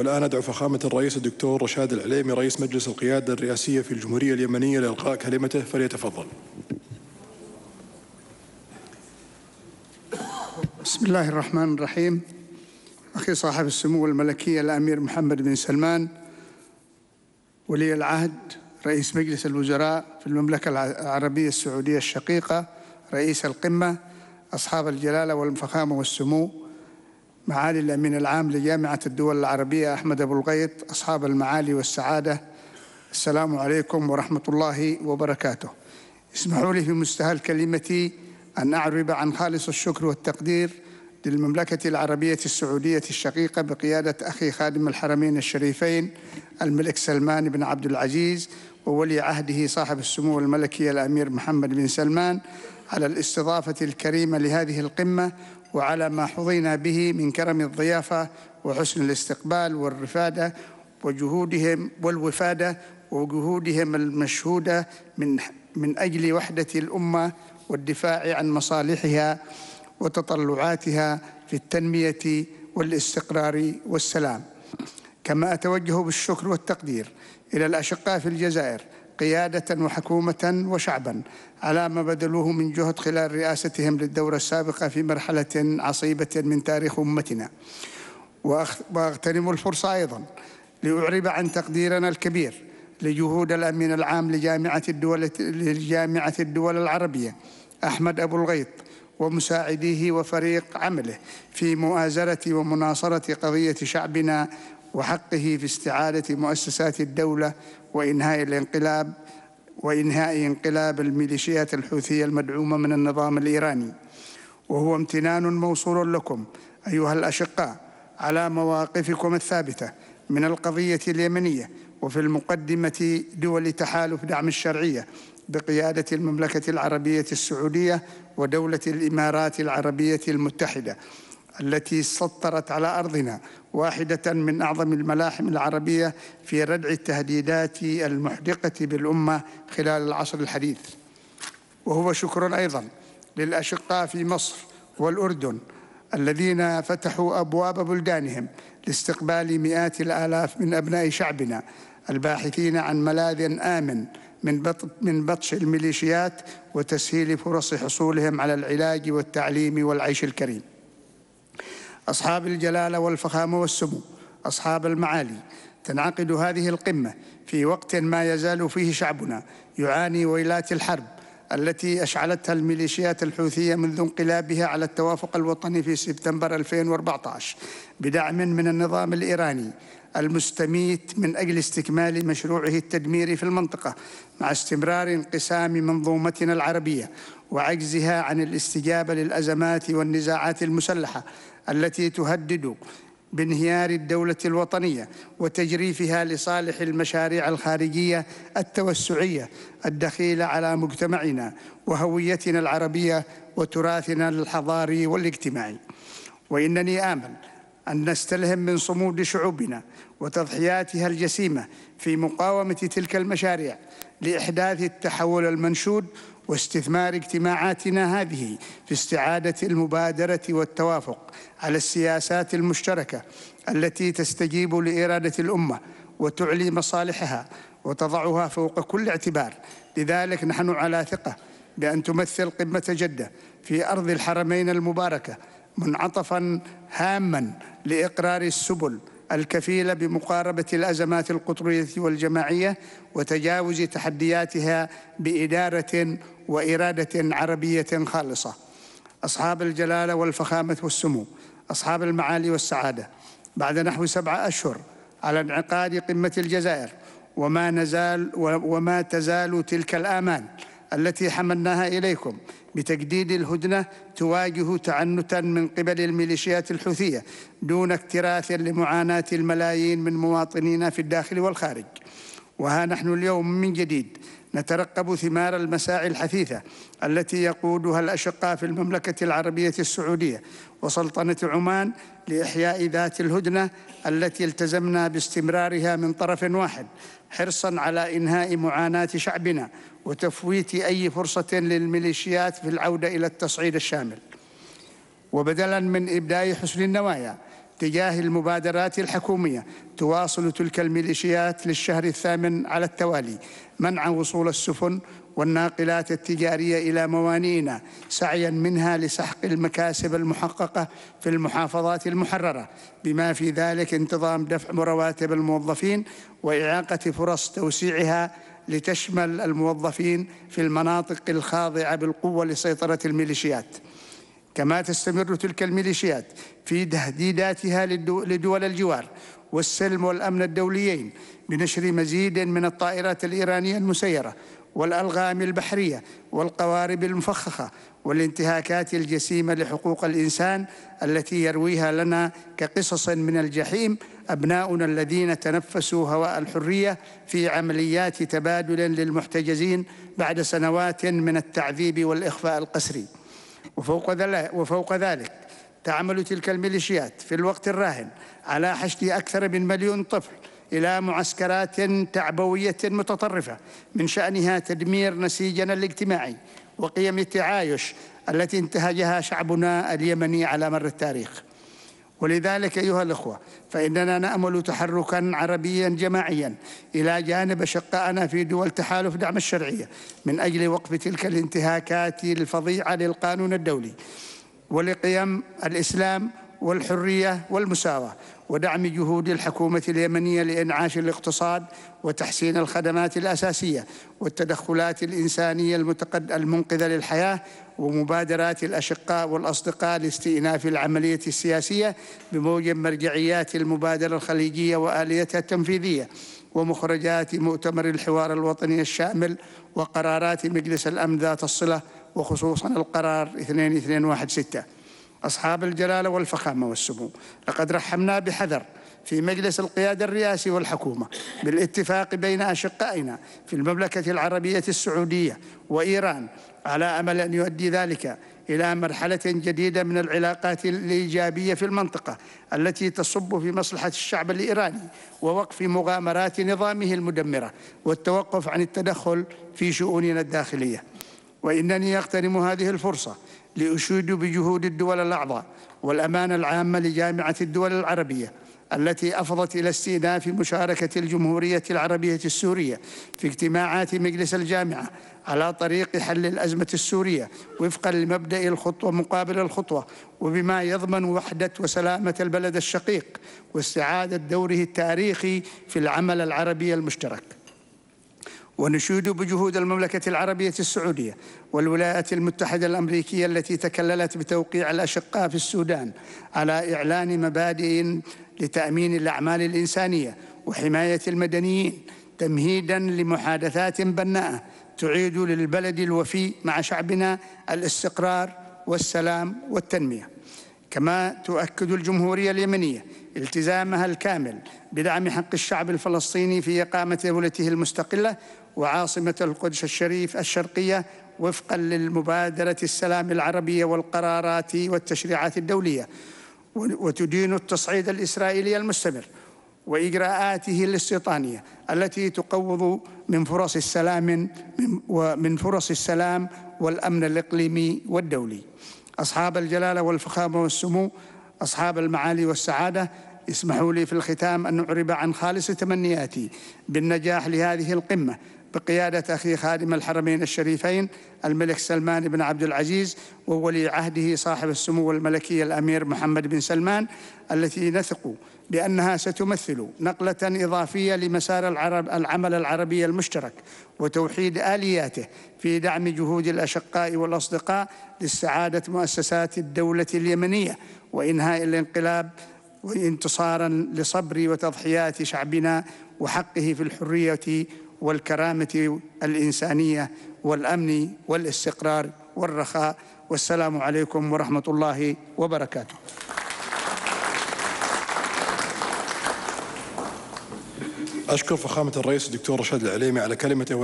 والآن أدعو فخامة الرئيس الدكتور رشاد العليمي رئيس مجلس القيادة الرئاسية في الجمهورية اليمنية لإلقاء كلمته فليتفضل بسم الله الرحمن الرحيم أخي صاحب السمو الملكية الأمير محمد بن سلمان ولي العهد رئيس مجلس الوزراء في المملكة العربية السعودية الشقيقة رئيس القمة أصحاب الجلالة والفخامة والسمو معالي الأمين العام لجامعة الدول العربية أحمد أبو الغيط أصحاب المعالي والسعادة السلام عليكم ورحمة الله وبركاته اسمحوا لي في مستهل كلمتي أن أعرب عن خالص الشكر والتقدير للمملكة العربية السعودية الشقيقة بقيادة أخي خادم الحرمين الشريفين الملك سلمان بن عبد العزيز وولي عهده صاحب السمو الملكي الأمير محمد بن سلمان على الاستضافة الكريمة لهذه القمة وعلى ما حظينا به من كرم الضيافة وحسن الاستقبال والرفادة وجهودهم والوفادة وجهودهم المشهودة من من أجل وحدة الأمة والدفاع عن مصالحها وتطلعاتها في التنمية والاستقرار والسلام كما أتوجه بالشكر والتقدير إلى الأشقاء في الجزائر قيادة وحكومة وشعبا على ما بذلوه من جهد خلال رئاستهم للدورة السابقة في مرحلة عصيبة من تاريخ أمتنا وأغتنم الفرصة أيضا لأعرب عن تقديرنا الكبير لجهود الأمين العام لجامعة الدول, لجامعة الدول العربية أحمد أبو الغيط ومساعديه وفريق عمله في مؤازرة ومناصرة قضية شعبنا وحقه في استعادة مؤسسات الدولة وإنهاء الانقلاب وإنهاء انقلاب الميليشيات الحوثية المدعومة من النظام الإيراني وهو امتنان موصول لكم أيها الأشقاء على مواقفكم الثابتة من القضية اليمنية وفي المقدمة دول تحالف دعم الشرعية بقيادة المملكة العربية السعودية ودولة الإمارات العربية المتحدة التي سطرت على أرضنا واحدة من أعظم الملاحم العربية في ردع التهديدات المحدقة بالأمة خلال العصر الحديث وهو شكر أيضا للأشقاء في مصر والأردن الذين فتحوا أبواب بلدانهم لاستقبال مئات الآلاف من أبناء شعبنا الباحثين عن ملاذ آمن من من بطش الميليشيات وتسهيل فرص حصولهم على العلاج والتعليم والعيش الكريم أصحاب الجلالة والفخامة والسمو أصحاب المعالي تنعقد هذه القمة في وقت ما يزال فيه شعبنا يعاني ويلات الحرب التي أشعلتها الميليشيات الحوثية منذ انقلابها على التوافق الوطني في سبتمبر 2014 بدعم من النظام الإيراني المستميت من أجل استكمال مشروعه التدميري في المنطقة مع استمرار انقسام منظومتنا العربية وعجزها عن الاستجابة للأزمات والنزاعات المسلحة التي تهدد بانهيار الدولة الوطنية وتجريفها لصالح المشاريع الخارجية التوسعية الدخيلة على مجتمعنا وهويتنا العربية وتراثنا الحضاري والاجتماعي وإنني آمل أن نستلهم من صمود شعوبنا وتضحياتها الجسيمة في مقاومة تلك المشاريع لإحداث التحول المنشود واستثمار اجتماعاتنا هذه في استعادة المبادرة والتوافق على السياسات المشتركة التي تستجيب لإرادة الأمة وتعلي مصالحها وتضعها فوق كل اعتبار لذلك نحن على ثقة بأن تمثل قمة جدة في أرض الحرمين المباركة منعطفاً هاماً لإقرار السبل الكفيلة بمقاربة الأزمات القطرية والجماعية وتجاوز تحدياتها بإدارة وإرادة عربية خالصة أصحاب الجلالة والفخامة والسمو أصحاب المعالي والسعادة بعد نحو سبعة أشهر على انعقاد قمة الجزائر وما, نزال وما تزال تلك الآمال التي حملناها إليكم بتجديد الهدنة تواجه تعنتا من قبل الميليشيات الحوثية دون اكتراث لمعاناة الملايين من مواطنينا في الداخل والخارج وها نحن اليوم من جديد نترقب ثمار المساعي الحثيثة التي يقودها الأشقاء في المملكة العربية السعودية وسلطنة عمان لإحياء ذات الهدنة التي التزمنا باستمرارها من طرف واحد حرصاً على إنهاء معاناة شعبنا وتفويت أي فرصة للميليشيات في العودة إلى التصعيد الشامل وبدلاً من إبداء حسن النوايا تجاه المبادرات الحكومية تواصل تلك الميليشيات للشهر الثامن على التوالي منع وصول السفن والناقلات التجارية إلى موانئنا سعيا منها لسحق المكاسب المحققة في المحافظات المحررة بما في ذلك انتظام دفع رواتب الموظفين وإعاقة فرص توسيعها لتشمل الموظفين في المناطق الخاضعة بالقوة لسيطرة الميليشيات كما تستمر تلك الميليشيات في تهديداتها لدول الجوار والسلم والأمن الدوليين بنشر مزيد من الطائرات الإيرانية المسيرة والألغام البحرية والقوارب المفخخة والانتهاكات الجسيمة لحقوق الإنسان التي يرويها لنا كقصص من الجحيم أبناؤنا الذين تنفسوا هواء الحرية في عمليات تبادل للمحتجزين بعد سنوات من التعذيب والإخفاء القسري وفوق, وفوق ذلك تعمل تلك الميليشيات في الوقت الراهن على حشد أكثر من مليون طفل إلى معسكرات تعبوية متطرفة من شأنها تدمير نسيجنا الاجتماعي وقيم التعايش التي انتهجها شعبنا اليمني على مر التاريخ ولذلك أيها الأخوة فإننا نأمل تحركا عربيا جماعيا إلى جانب أشقائنا في دول تحالف دعم الشرعية من أجل وقف تلك الانتهاكات الفظيعة للقانون الدولي ولقيم الإسلام والحرية والمساواة ودعم جهود الحكومة اليمنية لإنعاش الاقتصاد وتحسين الخدمات الأساسية والتدخلات الإنسانية المتقد المنقذة للحياة ومبادرات الأشقاء والأصدقاء لاستئناف العملية السياسية بموجب مرجعيات المبادرة الخليجية وآليتها التنفيذية ومخرجات مؤتمر الحوار الوطني الشامل وقرارات مجلس الأمن ذات الصلة وخصوصا القرار 2216 أصحاب الجلالة والفخامة والسمو لقد رحمنا بحذر في مجلس القيادة الرئاسي والحكومة بالاتفاق بين أشقائنا في المملكة العربية السعودية وإيران على أمل أن يؤدي ذلك إلى مرحلة جديدة من العلاقات الإيجابية في المنطقة التي تصب في مصلحة الشعب الإيراني ووقف مغامرات نظامه المدمرة والتوقف عن التدخل في شؤوننا الداخلية وإنني أغتنم هذه الفرصة لأشيد بجهود الدول الأعضاء والأمانة العامة لجامعة الدول العربية التي أفضت إلى استئناف مشاركة الجمهورية العربية السورية في اجتماعات مجلس الجامعة على طريق حل الأزمة السورية وفقا لمبدأ الخطوة مقابل الخطوة وبما يضمن وحدة وسلامة البلد الشقيق واستعادة دوره التاريخي في العمل العربي المشترك ونشيد بجهود المملكة العربية السعودية والولايات المتحدة الأمريكية التي تكللت بتوقيع الأشقاء في السودان على إعلان مبادئ لتأمين الأعمال الإنسانية وحماية المدنيين تمهيداً لمحادثات بناءة تعيد للبلد الوفي مع شعبنا الاستقرار والسلام والتنمية كما تؤكد الجمهورية اليمنية التزامها الكامل بدعم حق الشعب الفلسطيني في إقامة دولته المستقلة وعاصمة القدس الشريف الشرقية وفقا للمبادرة السلام العربية والقرارات والتشريعات الدولية وتدين التصعيد الإسرائيلي المستمر وإجراءاته الاستيطانية التي تقوض من فرص السلام ومن فرص السلام والأمن الإقليمي والدولي أصحاب الجلالة والفخامة والسمو أصحاب المعالي والسعادة اسمحوا لي في الختام أن أعرب عن خالص تمنياتي بالنجاح لهذه القمة بقيادة أخي خادم الحرمين الشريفين الملك سلمان بن عبد العزيز وولي عهده صاحب السمو الملكي الأمير محمد بن سلمان التي نثق بأنها ستمثل نقلة إضافية لمسار العرب العمل العربي المشترك وتوحيد آلياته في دعم جهود الأشقاء والأصدقاء لاستعادة مؤسسات الدولة اليمنية وإنهاء الانقلاب وانتصارا لصبر وتضحيات شعبنا وحقه في الحرية والكرامة الإنسانية والأمن والاستقرار والرخاء والسلام عليكم ورحمة الله وبركاته أشكر فخامة الرئيس الدكتور رشاد العليمي على كلمته